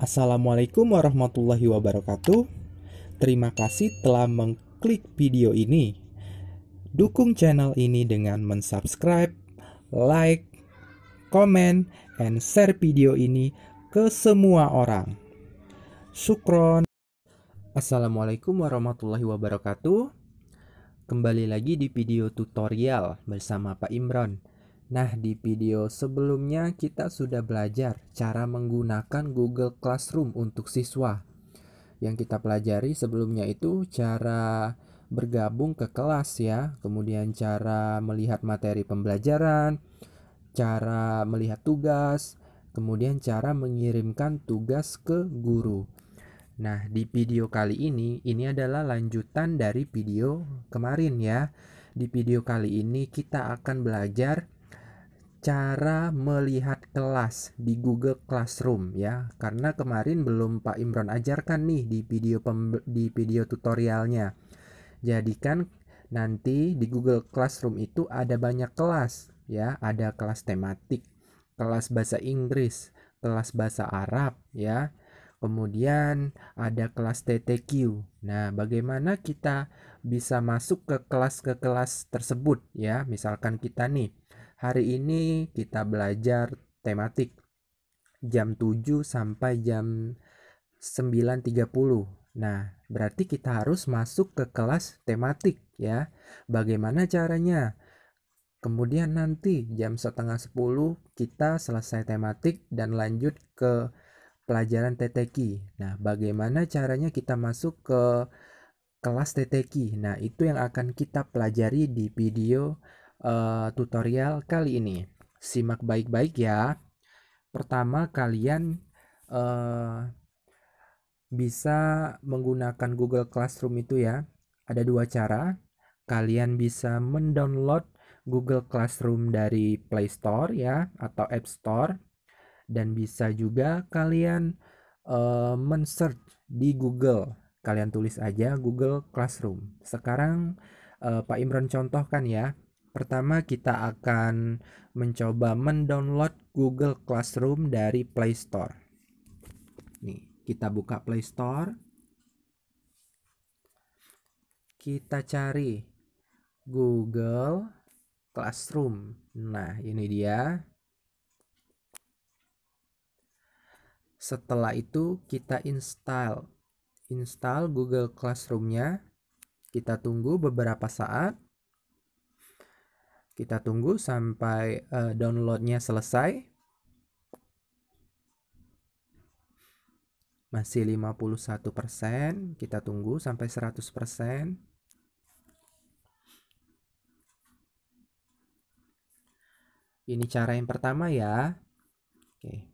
Assalamualaikum warahmatullahi wabarakatuh. Terima kasih telah mengklik video ini. Dukung channel ini dengan mensubscribe, like, komen, and share video ini ke semua orang. Sukron. Assalamualaikum warahmatullahi wabarakatuh. Kembali lagi di video tutorial bersama Pak Imron. Nah, di video sebelumnya kita sudah belajar cara menggunakan Google Classroom untuk siswa. Yang kita pelajari sebelumnya itu cara bergabung ke kelas ya, kemudian cara melihat materi pembelajaran, cara melihat tugas, kemudian cara mengirimkan tugas ke guru. Nah, di video kali ini ini adalah lanjutan dari video kemarin ya. Di video kali ini kita akan belajar cara melihat kelas di Google Classroom ya karena kemarin belum Pak Imron ajarkan nih di video di video tutorialnya jadikan nanti di Google Classroom itu ada banyak kelas ya ada kelas tematik kelas bahasa Inggris kelas bahasa Arab ya kemudian ada kelas TTQ. Nah, bagaimana kita bisa masuk ke kelas ke kelas tersebut ya? Misalkan kita nih Hari ini kita belajar tematik jam 7 sampai jam 9.30. Nah, berarti kita harus masuk ke kelas tematik ya. Bagaimana caranya? Kemudian nanti jam setengah 10 kita selesai tematik dan lanjut ke pelajaran TTQ. Nah, bagaimana caranya kita masuk ke kelas TTQ? Nah, itu yang akan kita pelajari di video uh, tutorial kali ini. Simak baik-baik ya. Pertama, kalian uh, bisa menggunakan Google Classroom itu ya. Ada dua cara. Kalian bisa mendownload Google Classroom dari Play Store ya atau App Store dan bisa juga kalian uh, men-search di Google. Kalian tulis aja Google Classroom. Sekarang uh, Pak Imron contohkan ya. Pertama, kita akan mencoba mendownload Google Classroom dari Play Store. Nih, kita buka Play Store. Kita cari Google Classroom. Nah, ini dia. Setelah itu kita install. Install Google Classroom-nya. Kita tunggu beberapa saat kita tunggu sampai uh, downloadnya selesai. Masih 51%, kita tunggu sampai 100%. Ini cara yang pertama ya. Oke.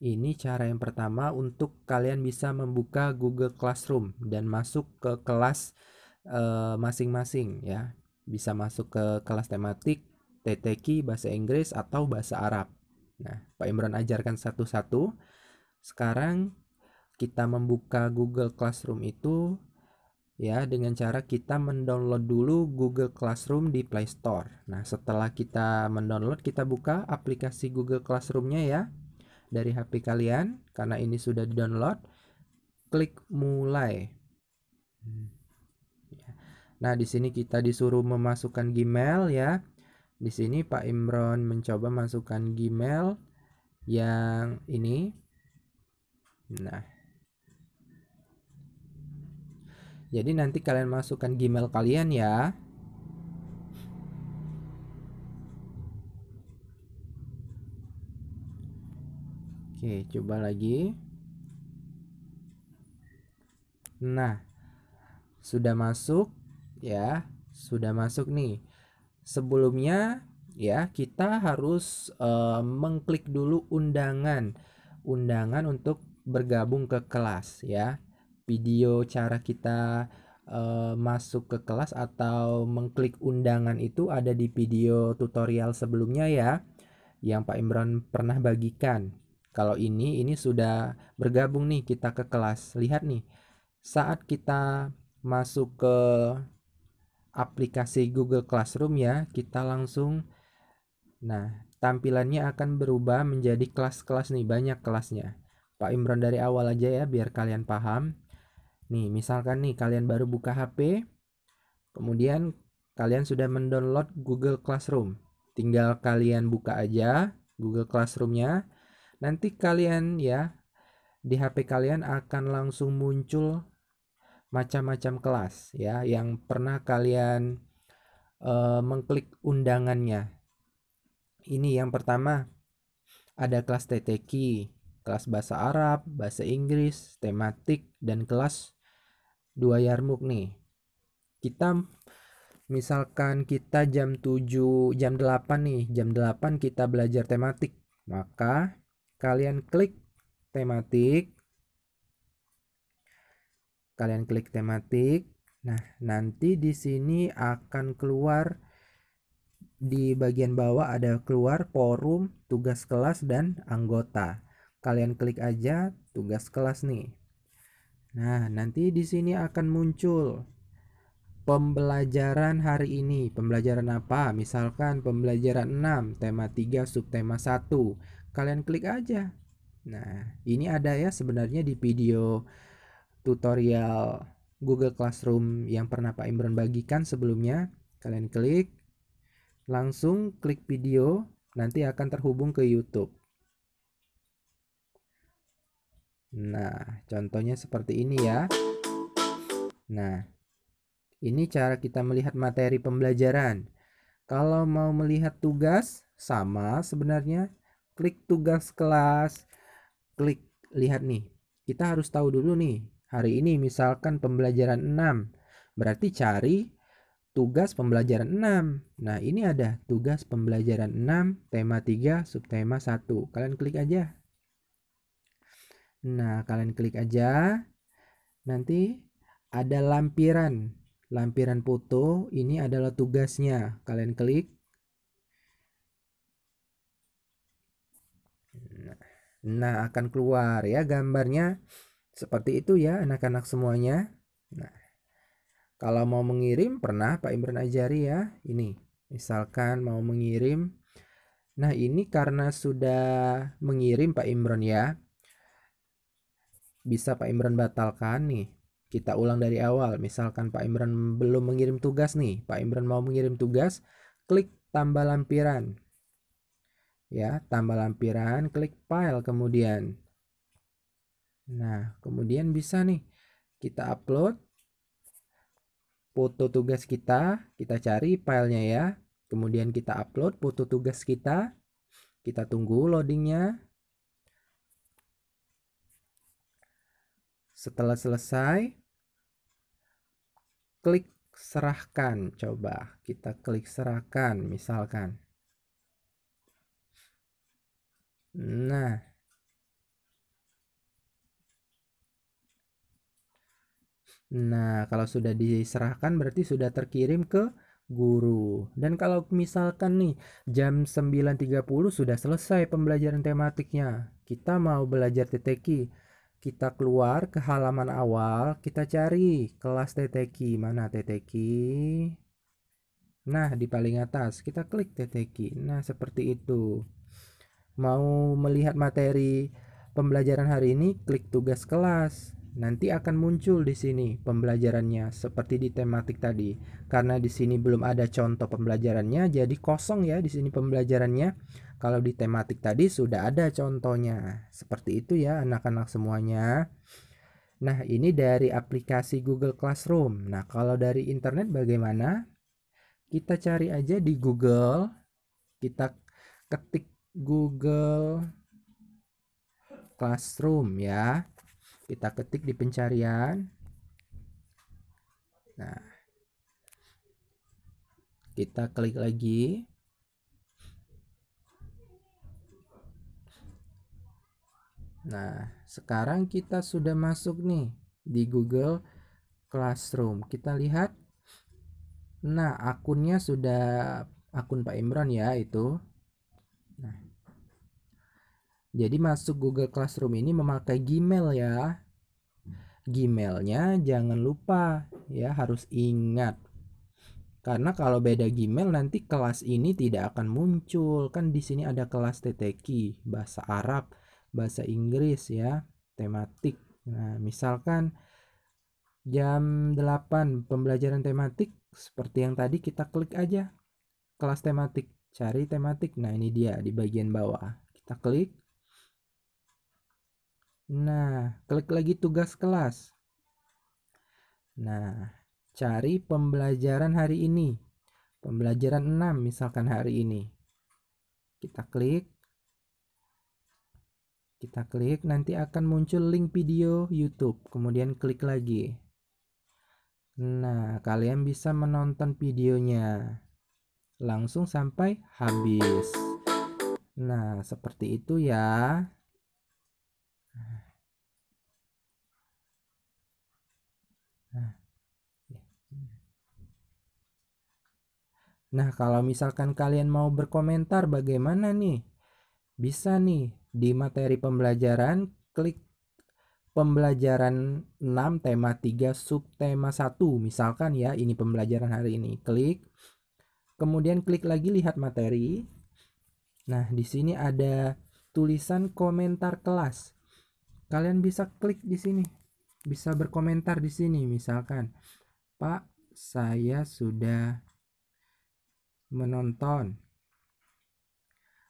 Ini cara yang pertama untuk kalian bisa membuka Google Classroom dan masuk ke kelas eh, masing-masing uh, masing -masing, ya bisa masuk ke kelas tematik, TTQ, bahasa Inggris, atau bahasa Arab. Nah, Pak Imran ajarkan satu-satu. Sekarang kita membuka Google Classroom itu ya dengan cara kita mendownload dulu Google Classroom di Play Store. Nah, setelah kita mendownload, kita buka aplikasi Google Classroom-nya ya dari HP kalian karena ini sudah di-download. Klik mulai. Hmm. Ya. Nah, di sini kita disuruh memasukkan Gmail ya. Di sini Pak Imron mencoba masukkan Gmail yang ini. Nah. Jadi nanti kalian masukkan Gmail kalian ya. Oke, coba lagi. Nah, sudah masuk ya sudah masuk nih sebelumnya ya kita harus uh, mengklik dulu undangan undangan untuk bergabung ke kelas ya video cara kita uh, masuk ke kelas atau mengklik undangan itu ada di video tutorial sebelumnya ya yang Pak Imron pernah bagikan kalau ini ini sudah bergabung nih kita ke kelas lihat nih saat kita masuk ke aplikasi Google Classroom ya, kita langsung nah, tampilannya akan berubah menjadi kelas-kelas nih, banyak kelasnya. Pak Imron dari awal aja ya biar kalian paham. Nih, misalkan nih kalian baru buka HP, kemudian kalian sudah mendownload Google Classroom. Tinggal kalian buka aja Google Classroomnya, Nanti kalian ya di HP kalian akan langsung muncul macam-macam kelas ya yang pernah kalian uh, mengklik undangannya. Ini yang pertama ada kelas TTQ, kelas bahasa Arab, bahasa Inggris, tematik dan kelas dua yarmuk nih. Kita misalkan kita jam 7, jam 8 nih, jam 8 kita belajar tematik. Maka kalian klik tematik kalian klik tematik nah nanti di sini akan keluar di bagian bawah ada keluar forum tugas kelas dan anggota kalian klik aja tugas kelas nih nah nanti di sini akan muncul pembelajaran hari ini. Pembelajaran apa? Misalkan pembelajaran 6, tema 3, subtema 1. Kalian klik aja. Nah, ini ada ya sebenarnya di video tutorial Google Classroom yang pernah Pak Imron bagikan sebelumnya. Kalian klik, langsung klik video, nanti akan terhubung ke YouTube. Nah, contohnya seperti ini ya. Nah, ini cara kita melihat materi pembelajaran. Kalau mau melihat tugas, sama sebenarnya. Klik tugas kelas, klik lihat nih. Kita harus tahu dulu nih hari ini misalkan pembelajaran 6 berarti cari tugas pembelajaran 6 nah ini ada tugas pembelajaran 6 tema 3 subtema 1 kalian klik aja nah kalian klik aja nanti ada lampiran lampiran foto ini adalah tugasnya kalian klik nah, nah akan keluar ya gambarnya seperti itu ya anak-anak semuanya. Nah, kalau mau mengirim pernah Pak Imran ajari ya. Ini misalkan mau mengirim. Nah, ini karena sudah mengirim Pak Imran ya. Bisa Pak Imran batalkan nih. Kita ulang dari awal. Misalkan Pak Imran belum mengirim tugas nih. Pak Imran mau mengirim tugas, klik tambah lampiran. Ya, tambah lampiran, klik file kemudian Nah, kemudian bisa nih kita upload foto tugas kita, kita cari filenya ya. Kemudian kita upload foto tugas kita, kita tunggu loadingnya. Setelah selesai, klik serahkan. Coba kita klik serahkan, misalkan. Nah, Nah, kalau sudah diserahkan berarti sudah terkirim ke guru. Dan kalau misalkan nih jam 9.30 sudah selesai pembelajaran tematiknya. Kita mau belajar TTQ. Kita keluar ke halaman awal, kita cari kelas TTQ. Mana TTQ? Nah, di paling atas kita klik TTQ. Nah, seperti itu. Mau melihat materi pembelajaran hari ini, klik tugas kelas nanti akan muncul di sini pembelajarannya seperti di tematik tadi. Karena di sini belum ada contoh pembelajarannya, jadi kosong ya di sini pembelajarannya. Kalau di tematik tadi sudah ada contohnya. Seperti itu ya anak-anak semuanya. Nah, ini dari aplikasi Google Classroom. Nah, kalau dari internet bagaimana? Kita cari aja di Google. Kita ketik Google Classroom ya. Kita ketik di pencarian. Nah, kita klik lagi. Nah, sekarang kita sudah masuk nih di Google Classroom. Kita lihat. Nah, akunnya sudah akun Pak Imran ya itu. Nah, jadi masuk Google Classroom ini memakai Gmail ya. Gmailnya jangan lupa ya harus ingat. Karena kalau beda Gmail nanti kelas ini tidak akan muncul. Kan di sini ada kelas TTQ, bahasa Arab, bahasa Inggris ya, tematik. Nah, misalkan jam 8 pembelajaran tematik seperti yang tadi kita klik aja kelas tematik, cari tematik. Nah, ini dia di bagian bawah. Kita klik Nah, klik lagi tugas kelas. Nah, cari pembelajaran hari ini. Pembelajaran 6 misalkan hari ini. Kita klik. Kita klik, nanti akan muncul link video YouTube. Kemudian klik lagi. Nah, kalian bisa menonton videonya langsung sampai habis. Nah, seperti itu ya. Nah, kalau misalkan kalian mau berkomentar bagaimana nih? Bisa nih di materi pembelajaran klik pembelajaran 6 tema 3 subtema 1 misalkan ya ini pembelajaran hari ini klik kemudian klik lagi lihat materi nah di sini ada tulisan komentar kelas kalian bisa klik di sini bisa berkomentar di sini misalkan Pak saya sudah menonton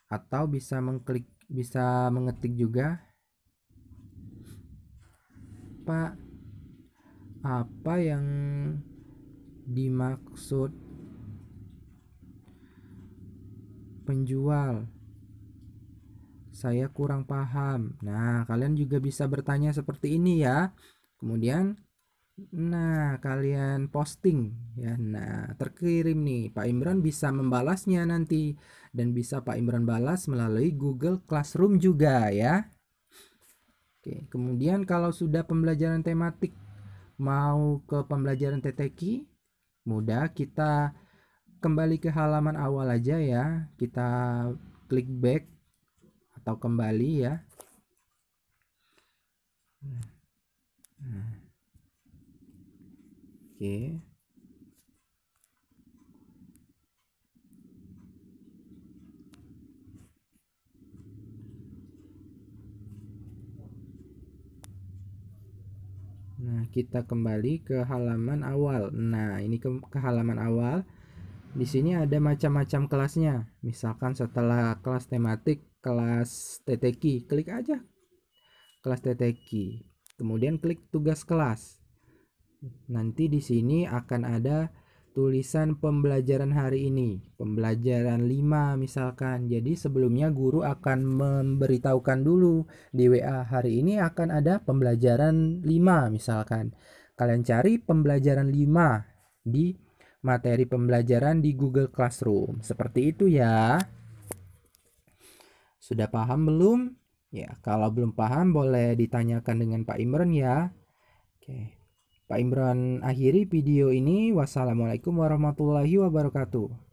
atau bisa mengklik bisa mengetik juga Pak apa yang dimaksud penjual saya kurang paham. Nah, kalian juga bisa bertanya seperti ini ya. Kemudian nah kalian posting ya. Nah, terkirim nih. Pak Imran bisa membalasnya nanti dan bisa Pak Imran balas melalui Google Classroom juga ya. Oke, kemudian kalau sudah pembelajaran tematik mau ke pembelajaran TTQ, mudah kita kembali ke halaman awal aja ya. Kita klik back atau kembali ya oke Nah, kita kembali ke halaman awal. Nah, ini ke, ke halaman awal. Di sini ada macam-macam kelasnya. Misalkan setelah kelas tematik, kelas ttk klik aja kelas ttk Kemudian klik tugas kelas. Nanti di sini akan ada tulisan pembelajaran hari ini, pembelajaran 5 misalkan. Jadi sebelumnya guru akan memberitahukan dulu di WA hari ini akan ada pembelajaran 5 misalkan. Kalian cari pembelajaran 5 di materi pembelajaran di Google Classroom. Seperti itu ya. Sudah paham belum? Ya, kalau belum paham boleh ditanyakan dengan Pak Imran ya. Oke. Pak Imran akhiri video ini. Wassalamualaikum warahmatullahi wabarakatuh.